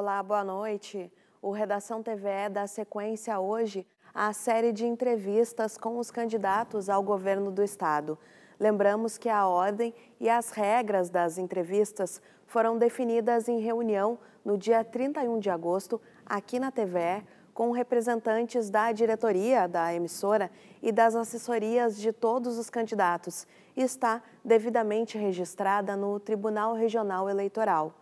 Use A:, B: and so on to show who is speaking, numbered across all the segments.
A: Olá, boa noite. O Redação TVE é dá sequência hoje à série de entrevistas com os candidatos ao governo do Estado. Lembramos que a ordem e as regras das entrevistas foram definidas em reunião no dia 31 de agosto, aqui na TVE, com representantes da diretoria da emissora e das assessorias de todos os candidatos e está devidamente registrada no Tribunal Regional Eleitoral.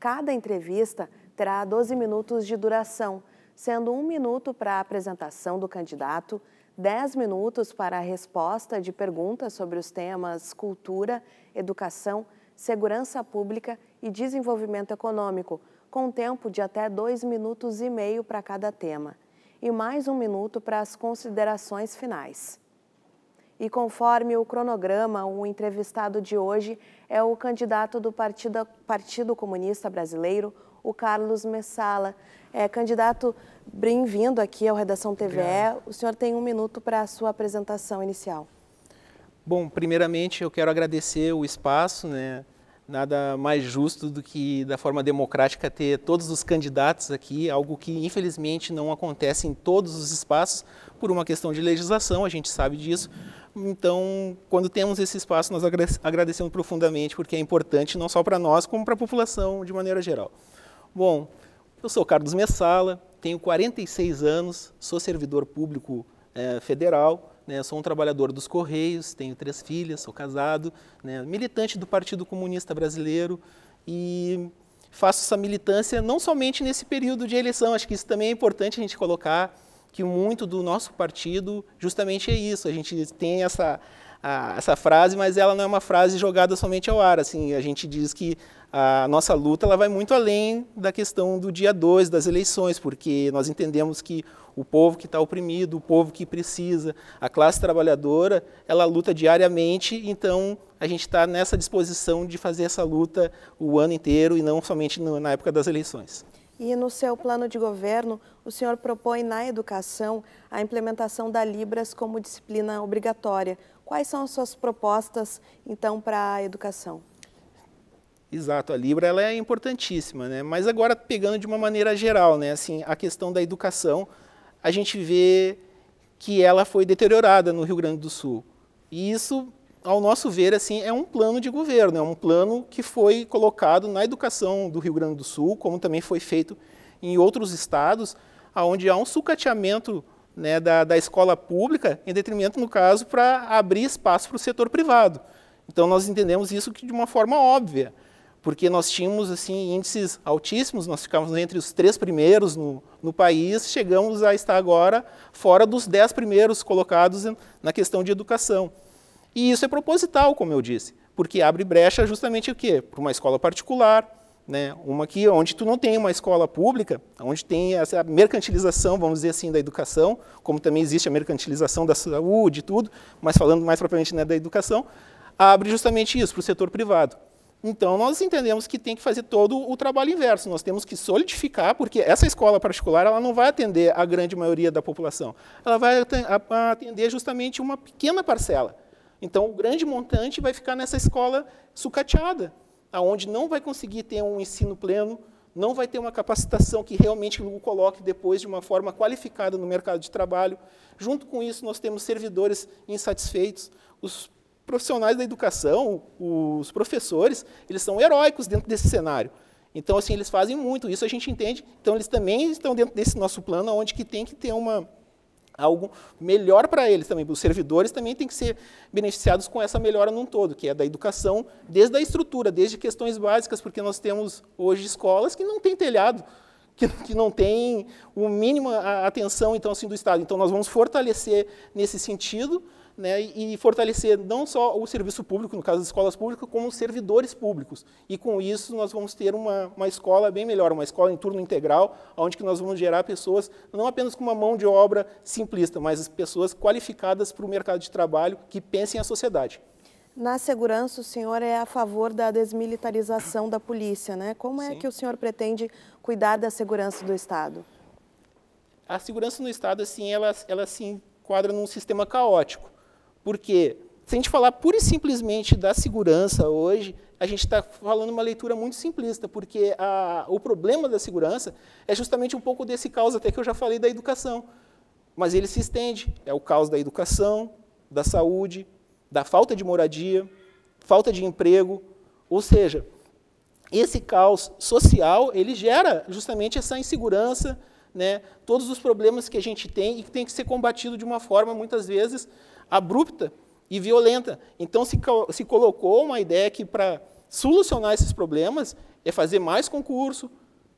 A: Cada entrevista terá 12 minutos de duração, sendo um minuto para a apresentação do candidato, 10 minutos para a resposta de perguntas sobre os temas cultura, educação, segurança pública e desenvolvimento econômico, com tempo de até 2 minutos e meio para cada tema, e mais um minuto para as considerações finais. E conforme o cronograma, o entrevistado de hoje é o candidato do Partido, Partido Comunista Brasileiro, o Carlos Messala. É, candidato, bem-vindo aqui ao Redação TVE. Obrigado. O senhor tem um minuto para a sua apresentação inicial.
B: Bom, primeiramente eu quero agradecer o espaço, né? Nada mais justo do que da forma democrática ter todos os candidatos aqui, algo que infelizmente não acontece em todos os espaços por uma questão de legislação, a gente sabe disso. Então, quando temos esse espaço, nós agradecemos profundamente porque é importante não só para nós, como para a população de maneira geral. Bom, eu sou Carlos Messala, tenho 46 anos, sou servidor público é, federal, né, sou um trabalhador dos Correios, tenho três filhas, sou casado, né, militante do Partido Comunista Brasileiro e faço essa militância não somente nesse período de eleição, acho que isso também é importante a gente colocar que muito do nosso partido justamente é isso, a gente tem essa, a, essa frase, mas ela não é uma frase jogada somente ao ar. Assim, a gente diz que a nossa luta ela vai muito além da questão do dia 2, das eleições, porque nós entendemos que o povo que está oprimido, o povo que precisa, a classe trabalhadora, ela luta diariamente, então a gente está nessa disposição de fazer essa luta o ano inteiro e não somente na época das eleições.
A: E no seu plano de governo, o senhor propõe na educação a implementação da Libras como disciplina obrigatória. Quais são as suas propostas, então, para a educação?
B: Exato, a Libra ela é importantíssima, né? mas agora pegando de uma maneira geral, né? assim, a questão da educação, a gente vê que ela foi deteriorada no Rio Grande do Sul. E isso, ao nosso ver, assim, é um plano de governo, é um plano que foi colocado na educação do Rio Grande do Sul, como também foi feito em outros estados, onde há um sucateamento né, da, da escola pública, em detrimento, no caso, para abrir espaço para o setor privado. Então, nós entendemos isso de uma forma óbvia, porque nós tínhamos assim índices altíssimos, nós ficávamos entre os três primeiros no, no país, chegamos a estar agora fora dos dez primeiros colocados na questão de educação. E isso é proposital, como eu disse, porque abre brecha justamente o quê? Para uma escola particular, né? Uma que onde tu não tem uma escola pública, onde tem essa mercantilização, vamos dizer assim, da educação, como também existe a mercantilização da saúde e tudo, mas falando mais propriamente né, da educação, abre justamente isso para o setor privado. Então, nós entendemos que tem que fazer todo o trabalho inverso. Nós temos que solidificar, porque essa escola particular ela não vai atender a grande maioria da população. Ela vai atender justamente uma pequena parcela. Então, o grande montante vai ficar nessa escola sucateada, aonde não vai conseguir ter um ensino pleno, não vai ter uma capacitação que realmente o coloque depois de uma forma qualificada no mercado de trabalho. Junto com isso, nós temos servidores insatisfeitos. Os profissionais da educação, os professores, eles são heróicos dentro desse cenário. Então, assim, eles fazem muito, isso a gente entende. Então, eles também estão dentro desse nosso plano, onde que tem que ter uma, algo melhor para eles também. Os servidores também têm que ser beneficiados com essa melhora num todo, que é da educação, desde a estrutura, desde questões básicas, porque nós temos hoje escolas que não têm telhado, que, que não têm o mínimo a atenção então assim do Estado. Então nós vamos fortalecer nesse sentido né, e fortalecer não só o serviço público, no caso das escolas públicas, como os servidores públicos. E com isso nós vamos ter uma, uma escola bem melhor, uma escola em turno integral, onde que nós vamos gerar pessoas não apenas com uma mão de obra simplista, mas pessoas qualificadas para o mercado de trabalho que pensem a sociedade.
A: Na segurança, o senhor é a favor da desmilitarização da polícia, né? Como é Sim. que o senhor pretende cuidar da segurança do Estado?
B: A segurança no Estado, assim, ela, ela se enquadra num sistema caótico. Porque se a gente falar pura e simplesmente da segurança hoje, a gente está falando uma leitura muito simplista, porque a, o problema da segurança é justamente um pouco desse caos até que eu já falei da educação. Mas ele se estende. É o caos da educação, da saúde, da falta de moradia, falta de emprego. Ou seja, esse caos social ele gera justamente essa insegurança, né? todos os problemas que a gente tem e que tem que ser combatido de uma forma, muitas vezes, abrupta e violenta. Então se, se colocou uma ideia que para solucionar esses problemas é fazer mais concurso,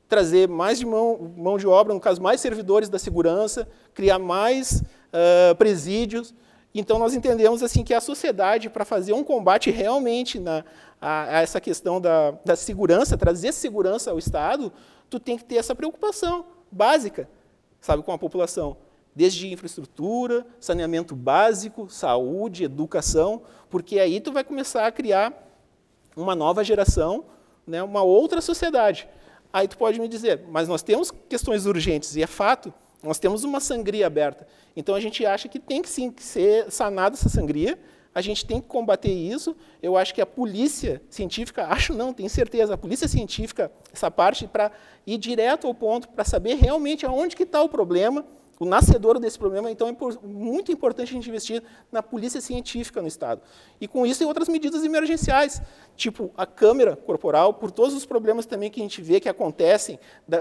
B: trazer mais de mão, mão de obra, no caso, mais servidores da segurança, criar mais uh, presídios. Então, nós entendemos assim que a sociedade, para fazer um combate realmente na, a, a essa questão da, da, segurança, trazer segurança ao Estado, tu tem que ter essa preocupação básica sabe, com a população desde infraestrutura, saneamento básico, saúde, educação, porque aí tu vai começar a criar uma nova geração, né, uma outra sociedade. Aí tu pode me dizer, mas nós temos questões urgentes, e é fato, nós temos uma sangria aberta. Então a gente acha que tem que sim que ser sanada essa sangria, a gente tem que combater isso. Eu acho que a polícia científica, acho não, tenho certeza, a polícia científica, essa parte para ir direto ao ponto, para saber realmente aonde que está o problema o nascedor desse problema, então é muito importante a gente investir na polícia científica no Estado. E com isso tem outras medidas emergenciais, tipo a câmera corporal, por todos os problemas também que a gente vê que acontecem,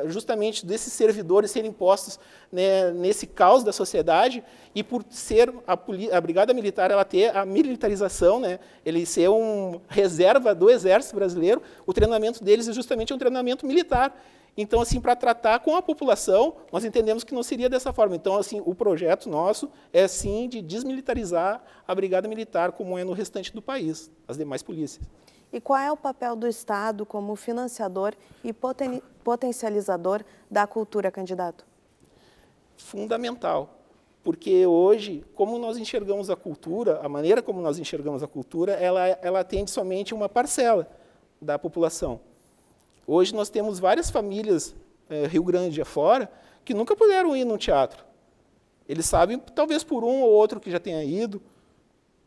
B: justamente desses servidores serem postos né, nesse caos da sociedade, e por ser a, a, Brigada Militar, ela ter a militarização, né, ele ser uma reserva do Exército Brasileiro, o treinamento deles é justamente um treinamento militar. Então, assim, para tratar com a população, nós entendemos que não seria dessa forma. Então, assim, o projeto nosso é sim de desmilitarizar a Brigada Militar, como é no restante do país, as demais polícias.
A: E qual é o papel do Estado como financiador e poten potencializador da cultura, candidato?
B: Fundamental porque hoje, como nós enxergamos a cultura, a maneira como nós enxergamos a cultura, ela, ela atende somente uma parcela da população. Hoje nós temos várias famílias é, Rio Grande afora que nunca puderam ir num teatro. Eles sabem, talvez por um ou outro que já tenha ido,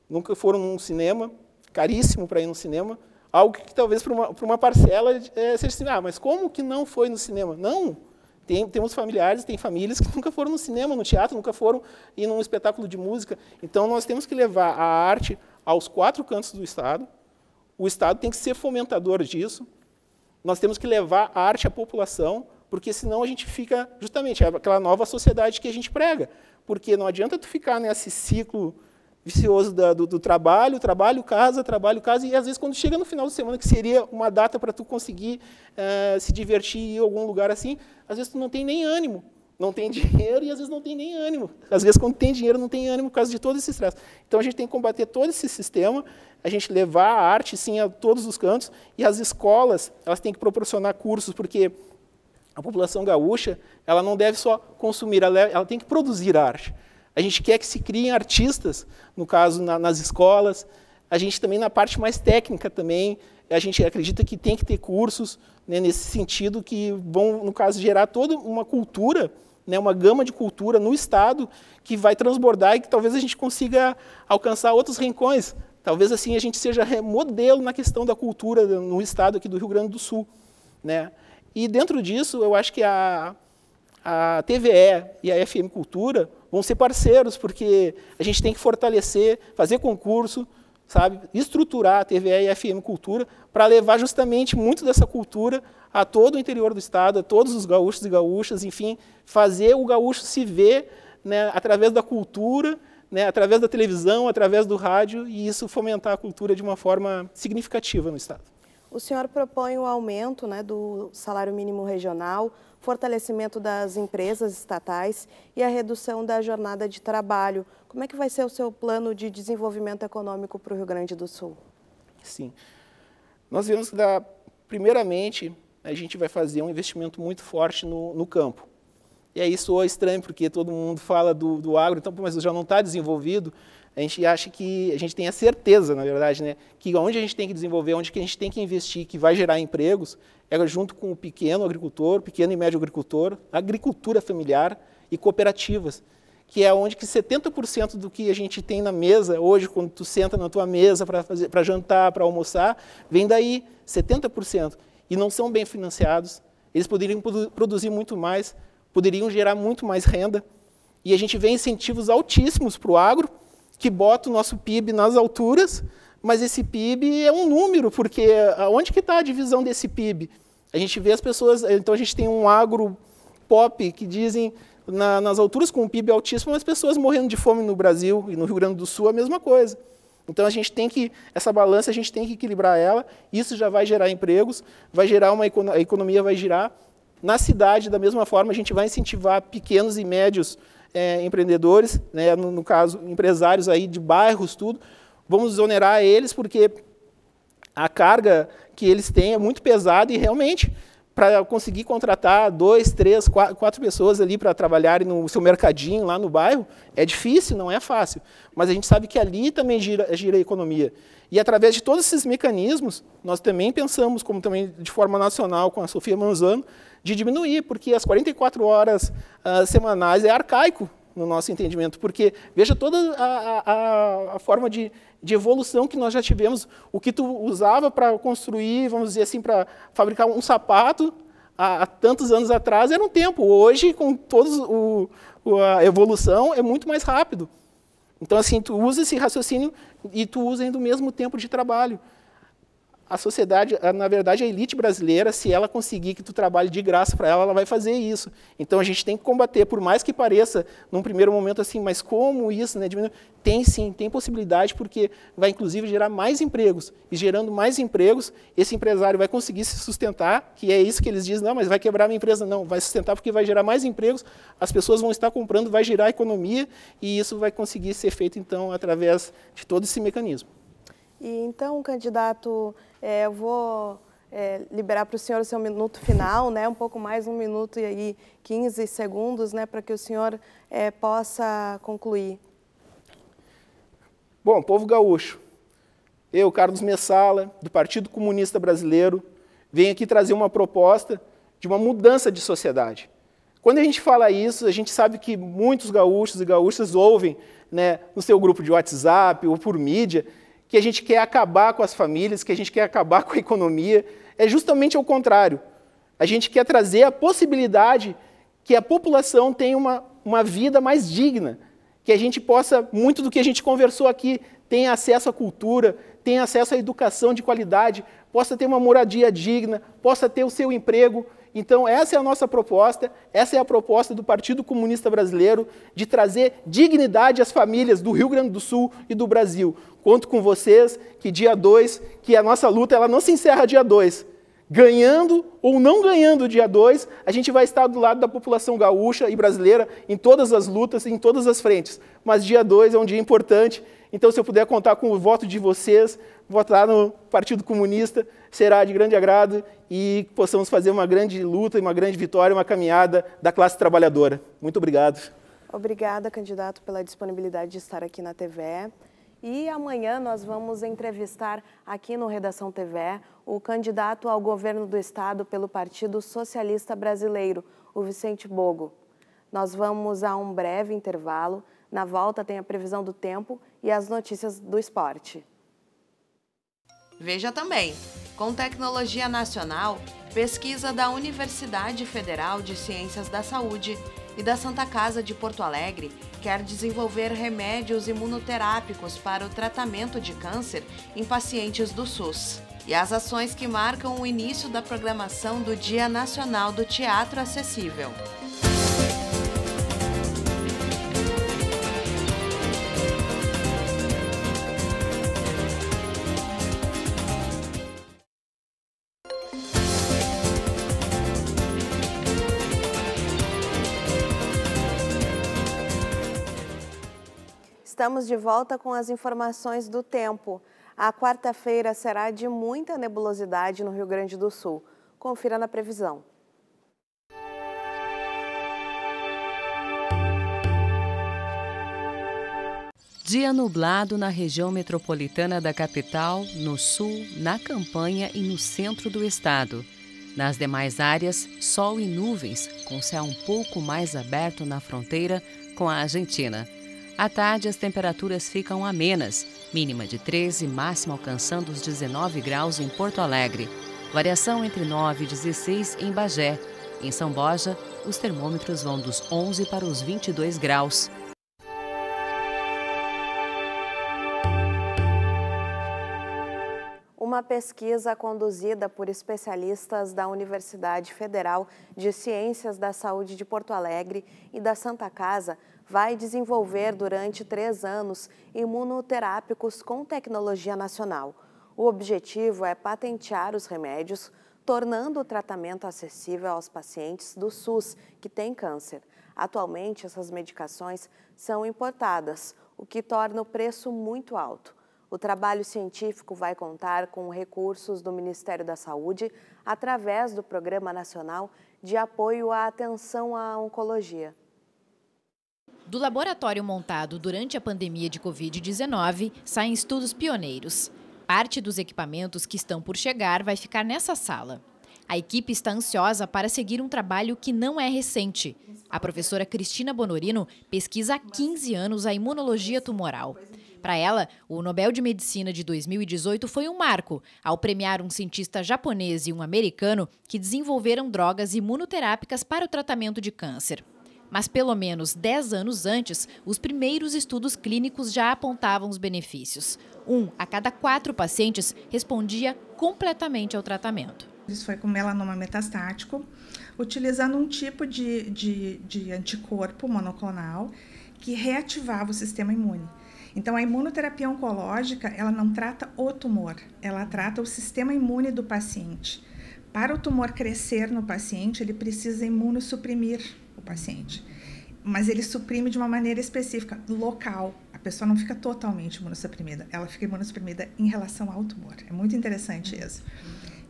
B: nunca foram num cinema, caríssimo para ir num cinema, algo que talvez para uma, uma parcela é, seja assim, ah, mas como que não foi no cinema? Não, tem, temos familiares, tem famílias que nunca foram no cinema, no teatro, nunca foram ir num espetáculo de música. Então, nós temos que levar a arte aos quatro cantos do Estado. O Estado tem que ser fomentador disso nós temos que levar a arte à população, porque senão a gente fica justamente aquela nova sociedade que a gente prega. Porque não adianta tu ficar nesse ciclo vicioso da, do, do, trabalho, trabalho, casa, trabalho, casa, e às vezes quando chega no final de semana, que seria uma data para tu conseguir uh, se divertir em algum lugar assim, às vezes tu não tem nem ânimo, não tem dinheiro e às vezes não tem nem ânimo. Às vezes, quando tem dinheiro, não tem ânimo por causa de todo esse estresse. Então, a gente tem que combater todo esse sistema, a gente levar a arte, sim, a todos os cantos, e as escolas, elas têm que proporcionar cursos, porque a população gaúcha, ela não deve só consumir, ela, ela tem que produzir arte. A gente quer que se criem artistas, no caso, na, nas escolas, a gente também na parte mais técnica também, a gente acredita que tem que ter cursos né, nesse sentido que vão, no caso, gerar toda uma cultura né, uma gama de cultura no Estado que vai transbordar e que talvez a gente consiga alcançar outros rincões. Talvez assim a gente seja modelo na questão da cultura no Estado aqui do Rio Grande do Sul. Né? E dentro disso, eu acho que a, a TVE e a FM Cultura vão ser parceiros, porque a gente tem que fortalecer, fazer concurso, sabe, estruturar a TVE e a FM Cultura para levar justamente muito dessa cultura a todo o interior do estado, a todos os gaúchos e gaúchas, enfim, fazer o gaúcho se ver né, através da cultura, né, através da televisão, através do rádio, e isso fomentar a cultura de uma forma significativa no estado.
A: O senhor propõe o aumento né, do salário mínimo regional, fortalecimento das empresas estatais e a redução da jornada de trabalho. Como é que vai ser o seu plano de desenvolvimento econômico para o Rio Grande do Sul?
B: Sim. Nós vemos que, da, primeiramente, a gente vai fazer um investimento muito forte no, no campo. E aí é soa estranho, porque todo mundo fala do, do agro, então, mas já não está desenvolvido a gente acha que a gente tem a certeza, na verdade, né, que onde a gente tem que desenvolver, onde que a gente tem que investir, que vai gerar empregos, é junto com o pequeno agricultor, pequeno e médio agricultor, agricultura familiar e cooperativas, que é onde que 70% do que a gente tem na mesa hoje, quando tu senta na tua mesa para fazer, para jantar, para almoçar, vem daí 70% e não são bem financiados. Eles poderiam produzir muito mais, poderiam gerar muito mais renda. E a gente vê incentivos altíssimos para o agro, que bota o nosso PIB nas alturas, mas esse PIB é um número, porque onde que está a divisão desse PIB? A gente vê as pessoas, então a gente tem um agro pop que dizem na, nas alturas com um PIB altíssimo, as pessoas morrendo de fome no Brasil e no Rio Grande do Sul a mesma coisa. Então a gente tem que essa balança a gente tem que equilibrar ela. Isso já vai gerar empregos, vai gerar uma a economia vai girar na cidade da mesma forma a gente vai incentivar pequenos e médios é, empreendedores, né, no, no, caso, empresários aí de bairros, tudo, vamos exonerar eles porque a carga que eles têm é muito pesada e realmente para conseguir contratar dois, três, quatro, quatro pessoas ali para trabalharem no seu mercadinho lá no bairro, é difícil, não é fácil. Mas a gente sabe que ali também gira, gira a economia. E através de todos esses mecanismos, nós também pensamos, como também de forma nacional com a Sofia Manzano, de diminuir, porque as 44 horas uh, semanais é arcaico no nosso entendimento, porque veja toda a, a, a forma de, de evolução que nós já tivemos, o que tu usava para construir, vamos dizer assim, para fabricar um sapato, há, tantos anos atrás era um tempo. Hoje, com todos o, a evolução, é muito mais rápido. Então, assim, tu usa esse raciocínio e tu usa ainda o mesmo tempo de trabalho a sociedade, na verdade, a elite brasileira, se ela conseguir que tu trabalhe de graça para ela, ela vai fazer isso. Então a gente tem que combater, por mais que pareça num primeiro momento assim, mas como isso, né? Tem sim, tem possibilidade, porque vai inclusive gerar mais empregos. E gerando mais empregos, esse empresário vai conseguir se sustentar, que é isso que eles dizem, não, mas vai quebrar minha empresa. Não, vai sustentar porque vai gerar mais empregos, as pessoas vão estar comprando, vai gerar economia, e isso vai conseguir ser feito, então, através de todo esse mecanismo.
A: E então, candidato, é, eu vou é, liberar para o senhor o seu minuto final, né, um pouco mais, um minuto e aí 15 segundos, né, para que o senhor é, possa concluir.
B: Bom, povo gaúcho, eu, Carlos Messala, do Partido Comunista Brasileiro, venho aqui trazer uma proposta de uma mudança de sociedade. Quando a gente fala isso, a gente sabe que muitos gaúchos e gaúchas ouvem né, no seu grupo de WhatsApp ou por mídia, que a gente quer acabar com as famílias, que a gente quer acabar com a economia. É justamente o contrário. A gente quer trazer a possibilidade que a população tenha uma, uma vida mais digna, que a gente possa, muito do que a gente conversou aqui, tenha acesso à cultura, tenha acesso à educação de qualidade, possa ter uma moradia digna, possa ter o seu emprego. Então, essa é a nossa proposta, essa é a proposta do Partido Comunista Brasileiro de trazer dignidade às famílias do Rio Grande do Sul e do Brasil. Conto com vocês que dia 2, que a nossa luta ela não se encerra dia 2, ganhando ou não ganhando o dia 2, a gente vai estar do lado da população gaúcha e brasileira em todas as lutas, em todas as frentes. Mas dia 2 é um dia importante, então se eu puder contar com o voto de vocês, votar no Partido Comunista, será de grande agrado e possamos fazer uma grande luta, uma grande vitória, uma caminhada da classe trabalhadora. Muito obrigado.
A: Obrigada, candidato, pela disponibilidade de estar aqui na TV. E amanhã nós vamos entrevistar aqui no Redação TV o candidato ao governo do estado pelo Partido Socialista Brasileiro, o Vicente Bogo. Nós vamos a um breve intervalo. Na volta tem a previsão do tempo e as notícias do esporte. Veja também, com tecnologia nacional, pesquisa da Universidade Federal de Ciências da Saúde e da Santa Casa de Porto Alegre quer desenvolver remédios imunoterápicos para o tratamento de câncer em pacientes do SUS. E as ações que marcam o início da programação do Dia Nacional do Teatro Acessível. Estamos de volta com as informações do tempo. A quarta-feira será de muita nebulosidade no Rio Grande do Sul. Confira na previsão.
C: Dia nublado na região metropolitana da capital, no sul, na campanha e no centro do estado. Nas demais áreas, sol e nuvens, com céu um pouco mais aberto na fronteira com a Argentina. À tarde, as temperaturas ficam amenas, mínima de 13, máxima alcançando os 19 graus em Porto Alegre. Variação entre 9 e 16 em Bagé. Em São Borja, os termômetros vão dos 11 para os 22 graus.
A: Uma pesquisa conduzida por especialistas da Universidade Federal de Ciências da Saúde de Porto Alegre e da Santa Casa vai desenvolver durante três anos imunoterápicos com tecnologia nacional. O objetivo é patentear os remédios, tornando o tratamento acessível aos pacientes do SUS que têm câncer. Atualmente, essas medicações são importadas, o que torna o preço muito alto. O trabalho científico vai contar com recursos do Ministério da Saúde através do Programa Nacional de Apoio à Atenção à Oncologia.
D: Do laboratório montado durante a pandemia de Covid-19, saem estudos pioneiros. Parte dos equipamentos que estão por chegar vai ficar nessa sala. A equipe está ansiosa para seguir um trabalho que não é recente. A professora Cristina Bonorino pesquisa há 15 anos a imunologia tumoral. Para ela, o Nobel de Medicina de 2018 foi um marco, ao premiar um cientista japonês e um americano que desenvolveram drogas imunoterápicas para o tratamento de câncer. Mas pelo menos 10 anos antes, os primeiros estudos clínicos já apontavam os benefícios. Um a cada quatro pacientes respondia
E: completamente ao tratamento. Isso foi com melanoma metastático, utilizando um tipo de, de, de anticorpo monoclonal que reativava o sistema imune. Então, a imunoterapia oncológica, ela não trata o tumor, ela trata o sistema imune do paciente. Para o tumor crescer no paciente, ele precisa imunossuprimir o paciente. Mas ele suprime de uma maneira específica, local. A pessoa não fica totalmente imunossuprimida, ela fica imunossuprimida em relação ao tumor. É muito interessante isso.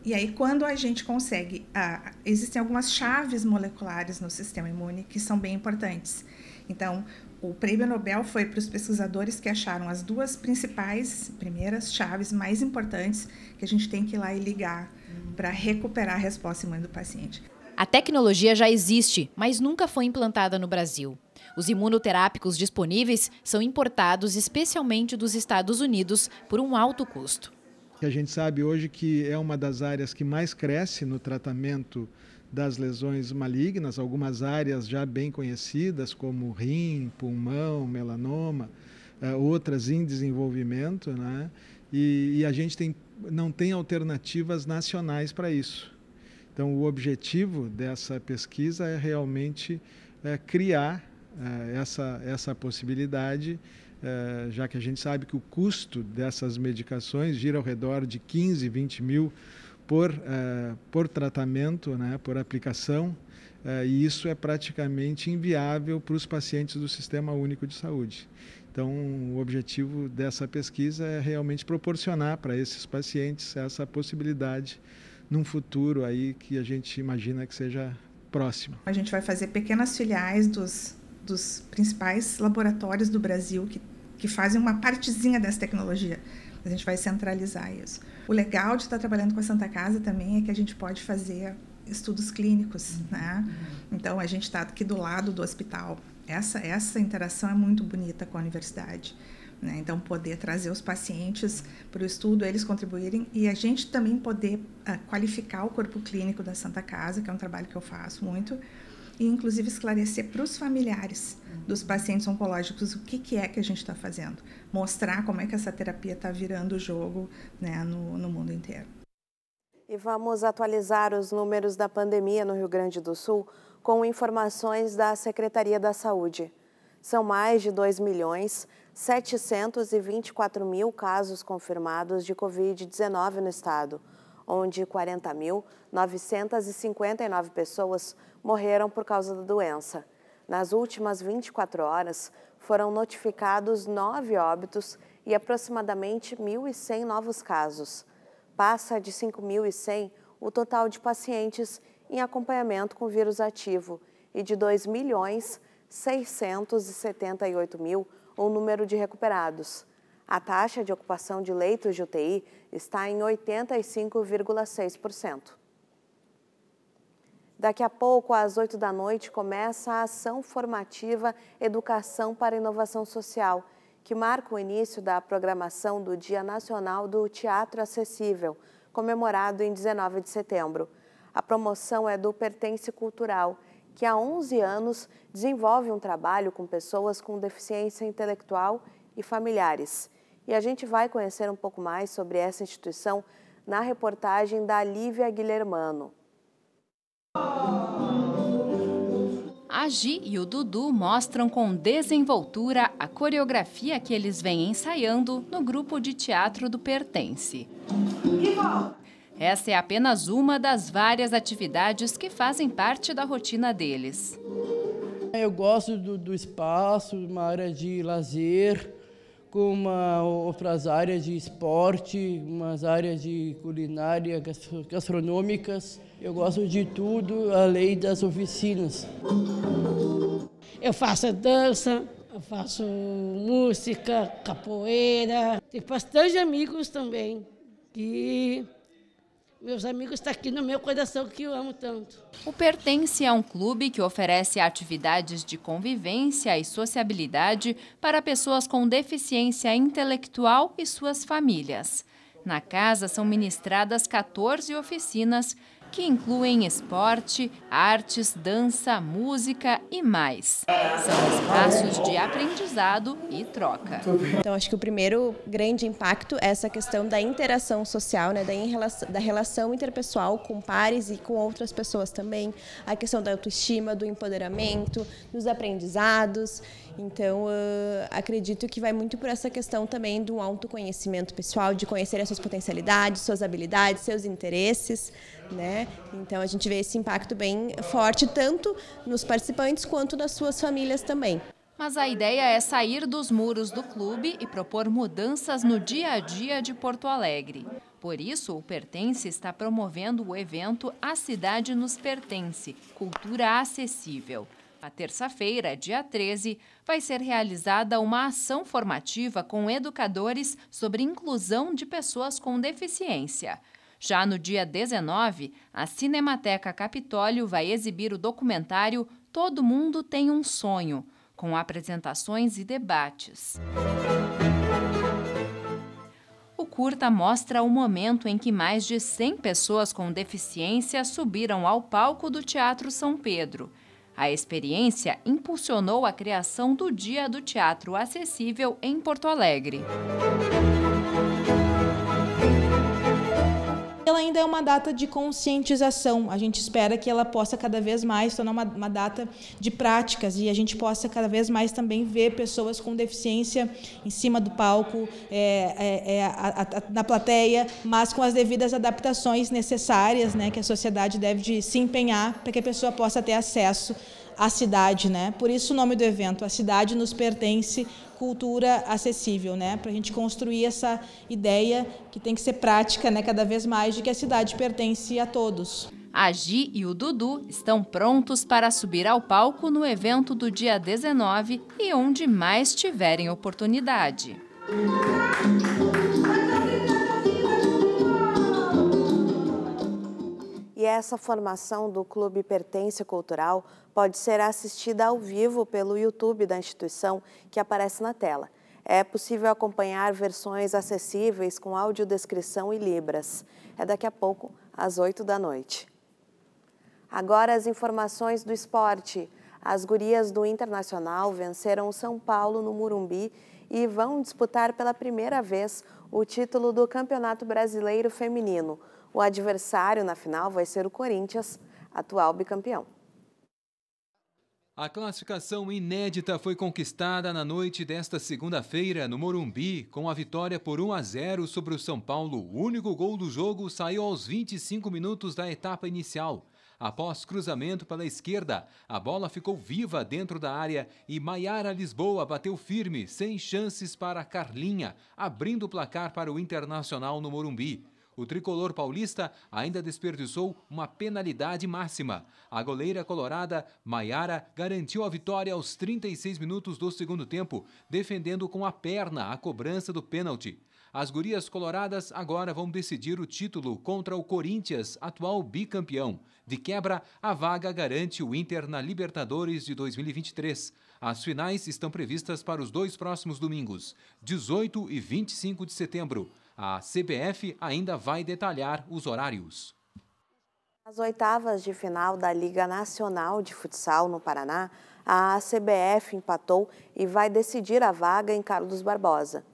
E: E aí, quando a gente consegue. Ah, existem algumas chaves moleculares no sistema imune que são bem importantes. Então, o prêmio Nobel foi para os pesquisadores que acharam as duas principais, primeiras chaves mais importantes que a gente tem que ir lá e ligar uhum. para recuperar a resposta imune do paciente.
D: A tecnologia já existe, mas nunca foi implantada no Brasil. Os imunoterápicos disponíveis são importados especialmente dos Estados Unidos por um alto custo.
B: A gente sabe hoje que é uma das áreas que mais cresce no tratamento das lesões malignas, algumas áreas já bem conhecidas, como rim, pulmão, melanoma, eh, outras em desenvolvimento, né? e, e a gente tem, não tem alternativas nacionais para isso. Então, o objetivo dessa pesquisa é realmente é, criar é, essa, essa possibilidade, é, já que a gente sabe que o custo dessas medicações gira ao redor de 15, 20 mil por, é, por tratamento, né, por aplicação, é, e isso é praticamente inviável para os pacientes do Sistema Único de Saúde. Então, o objetivo dessa pesquisa é realmente proporcionar para esses pacientes essa possibilidade num futuro aí que a gente imagina que seja próximo.
E: A gente vai fazer pequenas filiais dos, dos principais laboratórios do Brasil que, que fazem uma partezinha dessa tecnologia. A gente vai centralizar isso. O legal de estar trabalhando com a Santa Casa também é que a gente pode fazer estudos clínicos, uhum. né? Então a gente está aqui do lado do hospital. Essa essa interação é muito bonita com a universidade. Né? Então, poder trazer os pacientes para o estudo, eles contribuírem e a gente também poder uh, qualificar o corpo clínico da Santa Casa, que é um trabalho que eu faço muito, e inclusive esclarecer para os familiares dos pacientes oncológicos o que, que é que a gente está fazendo, mostrar como é que essa terapia está virando o jogo né, no, no mundo inteiro.
A: E vamos atualizar os números da pandemia no Rio Grande do Sul com informações da Secretaria da Saúde. São mais de 2 milhões 724 mil casos confirmados de Covid-19 no estado, onde 40.959 pessoas morreram por causa da doença. Nas últimas 24 horas, foram notificados nove óbitos e aproximadamente 1.100 novos casos. Passa de 5.100 o total de pacientes em acompanhamento com vírus ativo e de 2.678.000 milhões mil o número de recuperados. A taxa de ocupação de leitos de UTI está em 85,6%. Daqui a pouco, às 8 da noite, começa a ação formativa Educação para Inovação Social, que marca o início da programação do Dia Nacional do Teatro Acessível, comemorado em 19 de setembro. A promoção é do Pertence Cultural que há 11 anos desenvolve um trabalho com pessoas com deficiência intelectual e familiares. E a gente vai conhecer um pouco mais sobre essa instituição na reportagem da Lívia Guilhermano.
C: A Gi e o Dudu mostram com desenvoltura a coreografia que eles vêm ensaiando no grupo de teatro do Pertence. E volta. Essa é apenas uma das várias atividades que fazem parte da rotina
D: deles. Eu gosto do, do espaço, uma área de lazer, com uma, outras áreas de esporte, umas áreas de culinária, gastronômicas. Eu gosto de tudo, além das oficinas. Eu faço dança, eu faço música, capoeira. Tenho bastante amigos também que meus amigos estão tá aqui no meu coração que eu amo tanto. O Pertence é um clube
C: que oferece atividades de convivência e sociabilidade para pessoas com deficiência intelectual e suas famílias. Na casa são ministradas 14 oficinas que incluem esporte, artes, dança, música e mais. São espaços de aprendizado e troca.
A: Então, acho que o primeiro grande impacto é essa questão da interação social, né, da, relação, da relação interpessoal com pares e com outras pessoas também, a questão da autoestima, do empoderamento, dos aprendizados. Então, uh, acredito que vai muito por essa questão também do autoconhecimento pessoal, de conhecer as suas potencialidades, suas habilidades, seus interesses, né? Então, a gente vê esse impacto bem forte tanto nos participantes quanto nas suas famílias também.
C: Mas a ideia é sair dos muros do clube e propor mudanças no dia a dia de Porto Alegre. Por isso, o Pertence está promovendo o evento A Cidade Nos Pertence Cultura Acessível. A terça-feira, dia 13, vai ser realizada uma ação formativa com educadores sobre inclusão de pessoas com deficiência. Já no dia 19, a Cinemateca Capitólio vai exibir o documentário Todo Mundo Tem um Sonho, com apresentações e debates. O curta mostra o momento em que mais de 100 pessoas com deficiência subiram ao palco do Teatro São Pedro. A experiência impulsionou a criação do Dia do Teatro Acessível em
A: Porto Alegre. Música ainda é uma data de conscientização. A gente espera que ela possa cada vez mais tornar uma, uma data de práticas e a gente possa cada vez mais também ver pessoas com deficiência em cima do palco, é, é, é, a, a, na plateia, mas com as devidas adaptações necessárias, né, que a sociedade deve de se empenhar para que a pessoa possa ter acesso à cidade, né? Por isso o nome do evento, a cidade nos pertence, cultura acessível, né? Para a gente construir essa ideia que tem que ser prática, né? Cada vez mais de que a cidade pertence a todos. A Gi e o Dudu estão prontos para
C: subir ao palco no evento do dia 19 e onde mais tiverem oportunidade.
A: e essa formação do Clube Pertence Cultural pode ser assistida ao vivo pelo YouTube da instituição, que aparece na tela. É possível acompanhar versões acessíveis com audiodescrição e libras. É daqui a pouco, às 8 da noite. Agora as informações do esporte. As gurias do Internacional venceram o São Paulo no Murumbi e vão disputar pela primeira vez o título do Campeonato Brasileiro Feminino. O adversário na final vai ser o Corinthians, atual bicampeão.
F: A classificação inédita foi conquistada na noite desta segunda-feira no Morumbi, com a vitória por 1 a 0 sobre o São Paulo. O único gol do jogo saiu aos 25 minutos da etapa inicial. Após cruzamento pela esquerda, a bola ficou viva dentro da área e Maiara Lisboa bateu firme, sem chances para Carlinha, abrindo o placar para o Internacional no Morumbi o tricolor paulista ainda desperdiçou uma penalidade máxima. A goleira colorada, Maiara, garantiu a vitória aos 36 minutos do segundo tempo, defendendo com a perna a cobrança do pênalti. As gurias coloradas agora vão decidir o título contra o Corinthians, atual bicampeão. De quebra, a vaga garante o Inter na Libertadores de 2023. As finais estão previstas para os dois próximos domingos, 18 e 25 de setembro. A CBF ainda vai detalhar os horários.
A: Nas oitavas de final da Liga Nacional de Futsal no Paraná, a CBF empatou e vai decidir a vaga em Carlos Barbosa.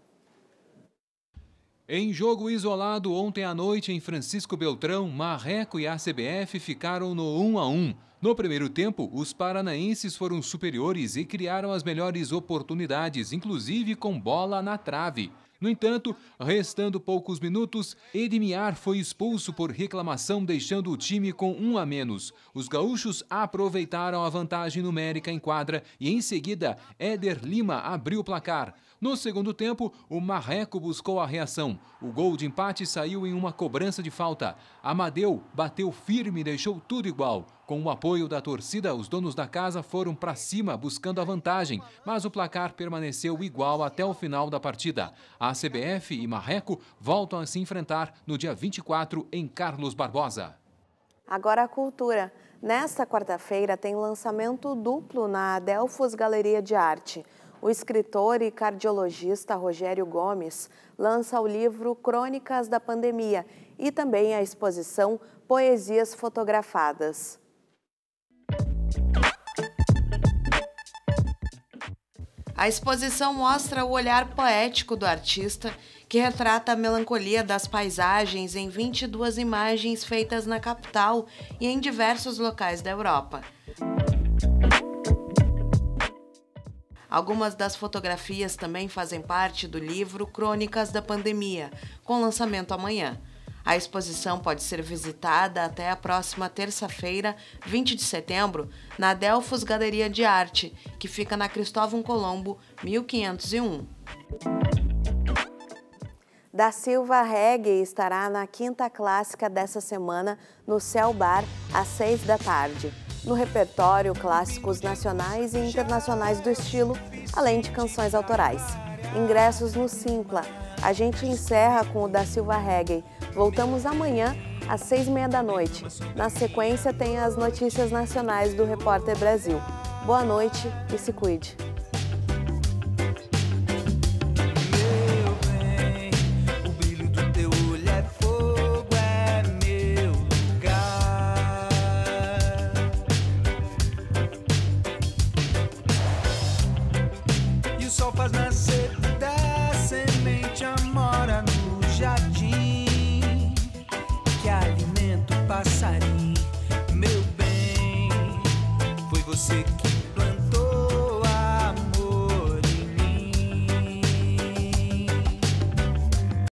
F: Em jogo isolado ontem à noite em Francisco Beltrão, Marreco e a CBF ficaram no 1 a 1. No primeiro tempo, os paranaenses foram superiores e criaram as melhores oportunidades, inclusive com bola na trave. No entanto, restando poucos minutos, Edmiar foi expulso por reclamação, deixando o time com um a menos. Os gaúchos aproveitaram a vantagem numérica em quadra e, em seguida, Éder Lima abriu o placar. No segundo tempo, o Marreco buscou a reação. O gol de empate saiu em uma cobrança de falta. Amadeu bateu firme e deixou tudo igual. Com o apoio da torcida, os donos da casa foram para cima buscando a vantagem, mas o placar permaneceu igual até o final da partida. A CBF e Marreco voltam a se enfrentar no dia 24 em Carlos Barbosa.
A: Agora a cultura. Nesta quarta-feira tem lançamento duplo na Adelphos Galeria de Arte. O escritor e cardiologista Rogério Gomes lança o livro Crônicas da Pandemia e também a exposição Poesias Fotografadas. A exposição mostra o olhar poético do artista, que retrata a melancolia das paisagens em 22 imagens feitas na capital e em diversos locais da Europa. Algumas das fotografias também fazem parte do livro Crônicas da Pandemia, com lançamento amanhã. A exposição pode ser visitada até a próxima terça-feira, 20 de setembro, na Delfos Galeria de Arte, que fica na Cristóvão Colombo, 1501. Da Silva Reggae estará na quinta clássica dessa semana no Céu Bar, às seis da tarde. No repertório, clássicos nacionais e internacionais do estilo, além de canções autorais. Ingressos no Simpla. A gente encerra com o da Silva Reggae, Voltamos amanhã às seis e meia da noite. Na sequência tem as notícias nacionais do Repórter Brasil. Boa noite e se cuide.